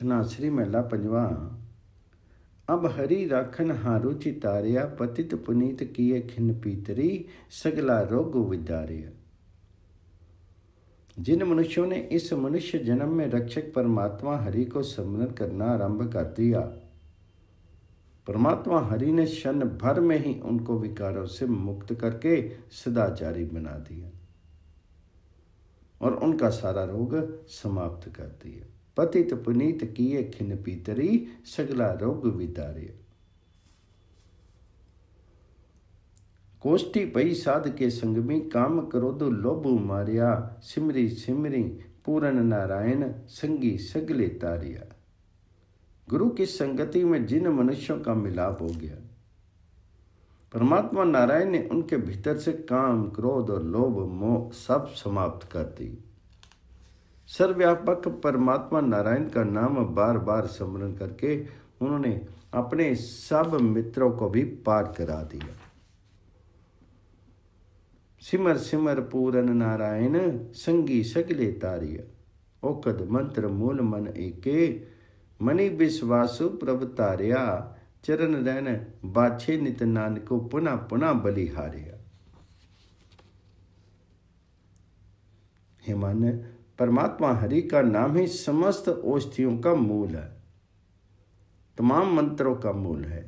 धनाश्री मेला पंजवा अब हरि राखन हारुचि तारिया पतित पुनीत किए खिन पीतरी सगला रोग विदारिया जिन मनुष्यों ने इस मनुष्य जन्म में रक्षक परमात्मा हरि को स्मरण करना आरंभ कर दिया परमात्मा हरि ने क्षण भर में ही उनको विकारों से मुक्त करके सदाचारी बना दिया और उनका सारा रोग समाप्त कर दिया पतित पुनीत किए खिन पीतरी सगला रोग विदारे कोष्टी पई साध के संगमी काम करोदो लोभ मारिया सिमरी सिमरी पूरन नारायण संगी सगले तारिया गुरु की संगति में जिन मनुष्यों का मिलाप हो गया परमात्मा नारायण ने उनके भीतर से काम क्रोध और लोभ मोह सब समाप्त कर दी सर्वव्यापक परमात्मा नारायण का नाम बार बार स्मरण करके उन्होंने अपने सब मित्रों को भी पार करा दिया सिमर सिमर पूरन नारायण संगी सगले तारिय ओकद मंत्र मूल मन एके मनी विश्वासु प्रभ तारिया चरण रहन बाछे नित नानको पुनः पुनः बलिहारिया हेमान परमात्मा हरि का नाम ही समस्त औषधियों का मूल है तमाम मंत्रों का मूल है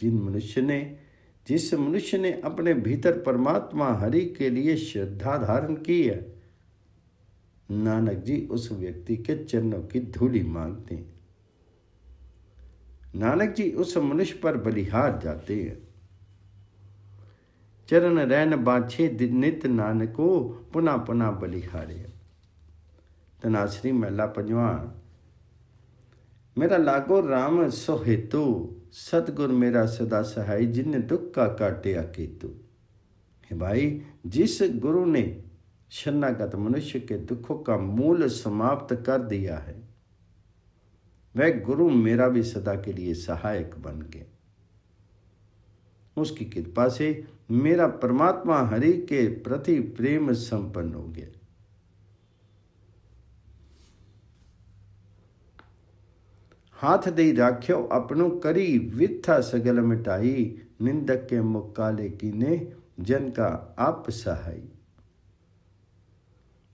जिन मनुष्य ने जिस मनुष्य ने अपने भीतर परमात्मा हरि के लिए श्रद्धा धारण की है नानक जी उस व्यक्ति के चरणों की धूली मांगते हैं नानक जी उस मनुष्य पर बलिहार जाते हैं चरण रैन बाछे नित नानको पुनः पुनः बलिहारे तनाशरी ਮਹਿਲਾ ਪੰਜਵਾਂ मेरा लागो राम सोहेतु सतगुर मेरा सदा सहाय जिन दुख का काटिया केतु हे भाई जिस गुरु ने शरणागत मनुष्य के दुखों का मूल समाप्त कर दिया है वह गुरु मेरा भी सदा के लिए सहायक बन गए उसकी कृपा से मेरा परमात्मा हरि के प्रति प्रेम संपन्न हो गया हाथ दे राख्यो अपनो करी विथा सगल मिटाई निंदक के मुख काले कीने जन का आप सहाय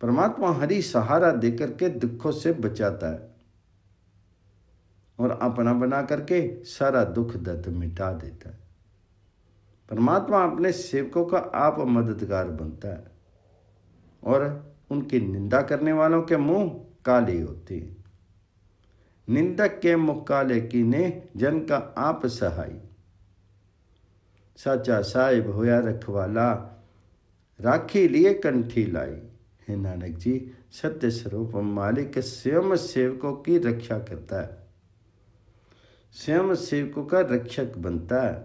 परमात्मा हरि सहारा देकर के दुखों से बचाता है और अपना बना करके सारा दुख दर्द मिटा देता है परमात्मा अपने सेवकों का आप मददगार बनता है और उनकी निंदा करने वालों के मुंह काले होते हैं निंदक के मुक्काले ने जन का आप सहाय साचा साहिब होया रखवाला राखी लिए कंठी लाई हे नानक जी सत्य स्वरूप मालिक स्वयं सेवकों की रक्षा करता है स्वयं सेवकों का रक्षक बनता है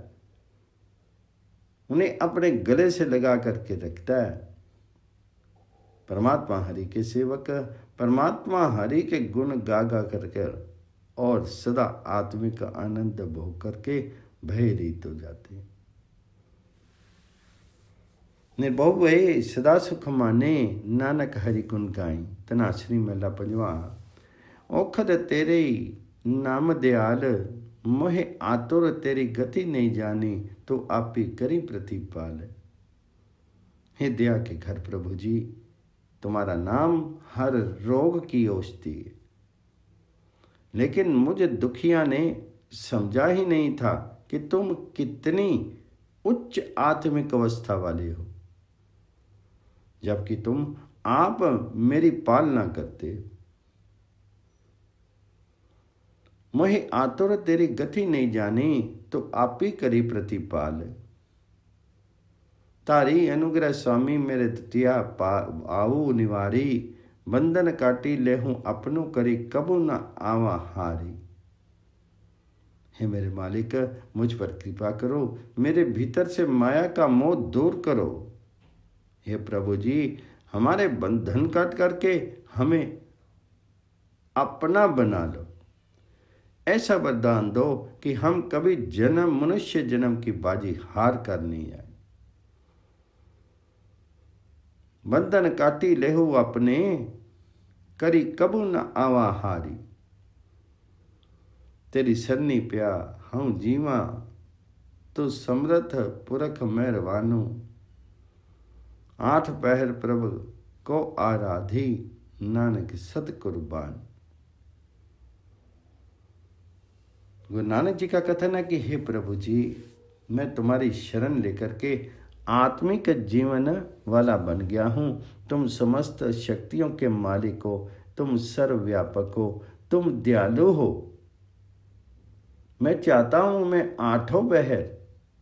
उन्हें अपने गले से लगा करके रखता है परमात्मा हरि के सेवक परमात्मा हरि के गुण गा गा करके और सदा आत्मिक आनंद भोग करके भय रहित हो जाते हैं निर्भव भय सदा सुख माने नानक हरि गुण गाई तनाश्री मेला पंजवा औखद तेरे नाम दयाल मोहे आतुर तेरी गति नहीं जानी तो आप ही करी प्रतिपाल हे दया के घर प्रभु जी तुम्हारा नाम हर रोग की औषधि है लेकिन मुझे दुखिया ने समझा ही नहीं था कि तुम कितनी उच्च आत्मिक अवस्था वाले हो जबकि तुम आप मेरी पालना करते मुहे आतुर तेरी गति नहीं जानी तो आप ही करी प्रतिपाल तारी अनुग्रह स्वामी मेरे पा आऊ निवारी बंधन काटी हूं अपनों करी कबू ना आवा हारी हे मेरे मालिक मुझ पर कृपा करो मेरे भीतर से माया का मोह दूर करो हे प्रभु जी हमारे बंधन काट करके हमें अपना बना लो ऐसा वरदान दो कि हम कभी जन्म मनुष्य जन्म की बाजी हार कर नहीं आए बंधन काटी लेहू अपने करी कबू न आवा हारी तेरी सरनी प्या हूँ जीवा तू समर्थ पुरख मेहरबानू आठ पहर प्रभ को आराधी नानक सत गुरु नानक जी का कथन है कि हे प्रभु जी मैं तुम्हारी शरण लेकर के आत्मिक जीवन वाला बन गया हूँ तुम समस्त शक्तियों के मालिक हो तुम सर्वव्यापक हो तुम दयालु हो मैं चाहता हूँ मैं आठों बहर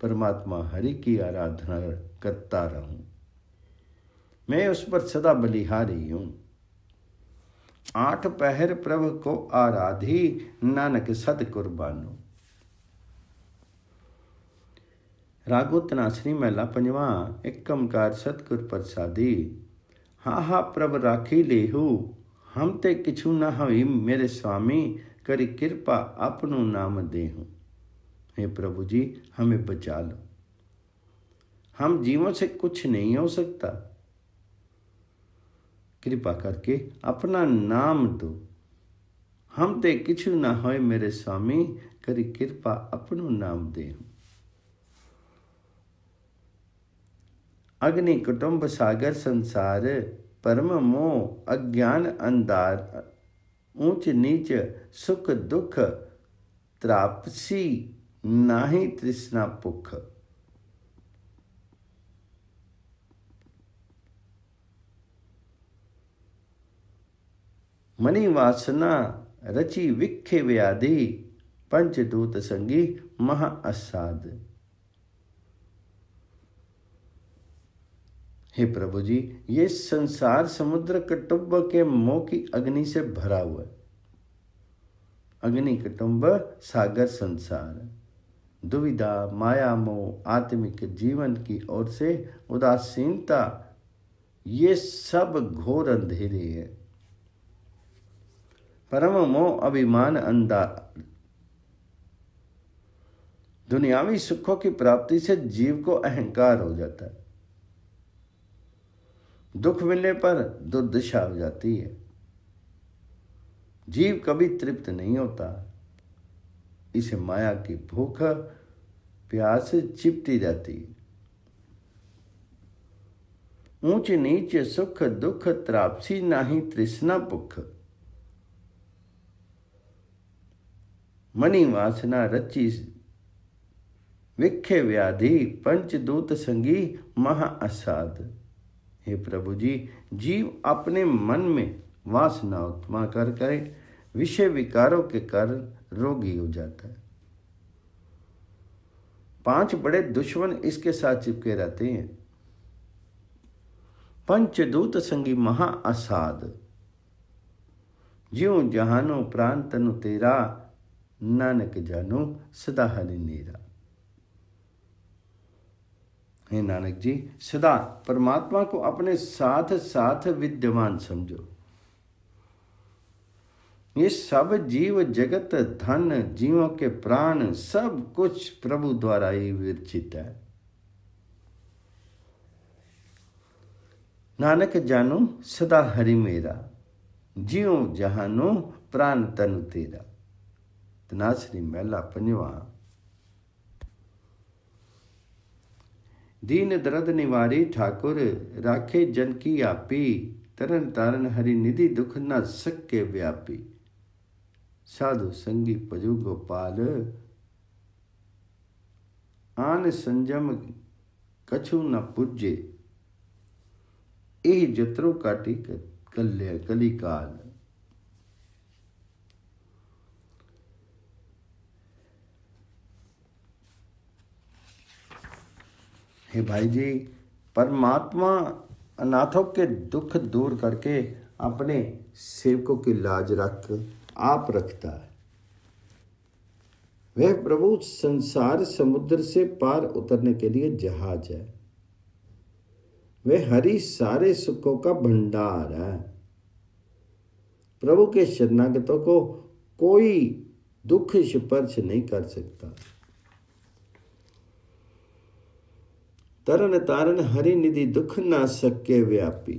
परमात्मा हरि की आराधना करता रहूं मैं उस पर सदा बलिहारी हूं आठ पहर प्रभु को आराधी नानक सत कुर्बानो रागोतनाश्री मेला पंजवा एकमकार सतगुर प्रसादी हा हा प्रभ राखी लेहू हम ते किछु न हई मेरे स्वामी करी कृपा अपनो नाम देहूँ हे प्रभु जी हमें बचा लो हम जीवन से कुछ नहीं हो सकता कृपा करके अपना नाम दो हम ते किछु न होए मेरे स्वामी करी कृपा अपनो नाम देहूँ अग्नि कुटुंब सागर संसार परम मोह अज्ञान अंधार ऊंच नीच सुख दुख त्रापसी नाही तृष्णा पुख मनी वासना रचि विख्य व्याधि पंचदूत संगी महा हे प्रभु जी ये संसार समुद्र कटुम्ब के मोह की अग्नि से भरा हुआ है अग्नि कटुम्ब सागर संसार दुविधा माया मोह आत्मिक जीवन की ओर से उदासीनता ये सब घोर अंधेरे हैं परम मोह अभिमान अंधा दुनियावी सुखों की प्राप्ति से जीव को अहंकार हो जाता है दुख मिलने पर दुर्दशा हो जाती है जीव कभी तृप्त नहीं होता इसे माया की भूख प्यास चिपटी जाती ऊंच नीच सुख दुख त्रापसी नाही तृष्णा पुख मनी वासना रची विखे व्याधि पंचदूत संगी महा असाध हे प्रभु जी जीव अपने मन में वासना उत्मा कर करे विषय विकारों के कारण रोगी हो जाता है पांच बड़े दुश्मन इसके साथ चिपके रहते हैं पंचदूत संगी महा असाद ज्यो जहानो प्राण तनु तेरा नानक जानो सदा हरि नीरा हे नानक जी सदा परमात्मा को अपने साथ साथ विद्यमान समझो ये सब जीव जगत धन जीवों के प्राण सब कुछ प्रभु द्वारा ही विरचित है नानक जानो सदा हरि मेरा जीव जहानो प्राण तनु तेरा तनाशरी मेला पंजवा दीन दर्द निवारी ठाकुर राखे जन की आपी तरन तारण हरि निधि दुख न सके व्यापी साधु संगी पजु गोपाल आन संजम कछु न पुजे यही जत्रो काटी कल्या कलिकाल हे भाई जी परमात्मा अनाथों के दुख दूर करके अपने सेवकों की लाज रख आप रखता है वह प्रभु संसार समुद्र से पार उतरने के लिए जहाज है वह हरि सारे सुखों का भंडार है प्रभु के शरणागतों को कोई दुख स्पर्श नहीं कर सकता तरन तारन हरि निधि दुख ना सके व्यापी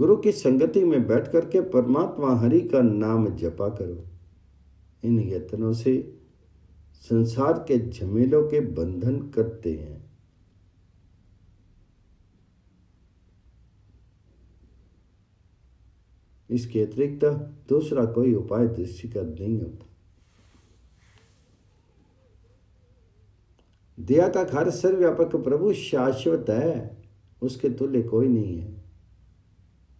गुरु की संगति में बैठ करके परमात्मा हरि का नाम जपा करो इन यत्नों से संसार के झमेलों के बंधन करते हैं इसके अतिरिक्त दूसरा कोई उपाय दृष्टि का नहीं होता दया का घर सर्वव्यापक प्रभु शाश्वत है उसके तुल्य कोई नहीं है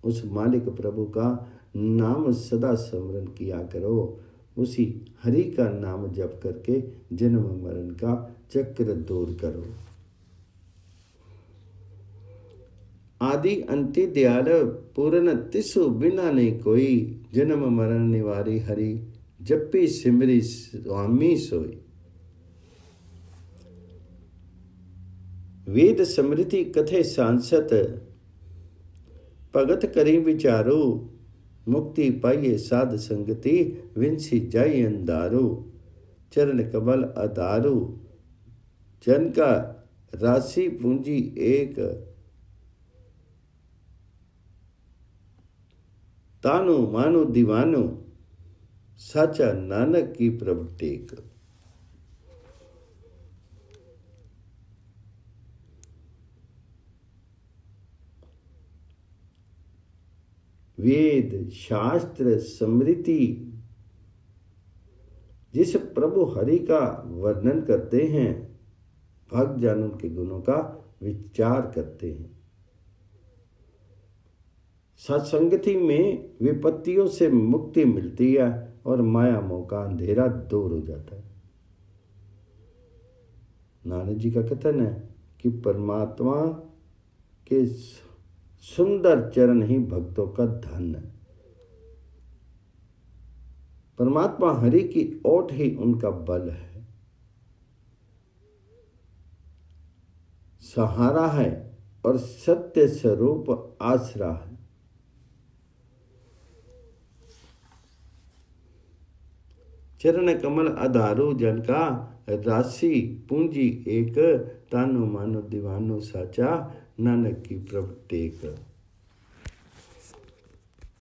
उस मालिक प्रभु का नाम सदा स्मरण किया करो उसी हरि का नाम जप करके जन्म मरण का चक्र दूर करो आदि अंति दयाल पूर्ण तिशु बिना नहीं कोई जन्म मरण निवारी हरि जपी सिमरी स्वामी सोई वेद स्मृति कथे सांसत भगत करी विचारो मुक्ति पाइये साध संगति विंसी जाय अंधारो चरण कमल अदारो जन का राशि पूंजी एक तानो मानो दीवानो साचा नानक की प्रभु टेक वेद शास्त्र स्मृति जिस प्रभु हरि का वर्णन करते हैं भक्त जन उनके गुणों का विचार करते हैं सत्संगति में विपत्तियों से मुक्ति मिलती है और माया मौका अंधेरा दूर हो जाता है नानक जी का कथन है कि परमात्मा के सुंदर चरण ही भक्तों का धन है परमात्मा हरि की ओट ही उनका बल है सहारा है और सत्य स्वरूप आसरा है चरण कमल अधारू जन का राशि पूंजी एक तानु मानो दीवानो साचा नानक की प्रभ टेक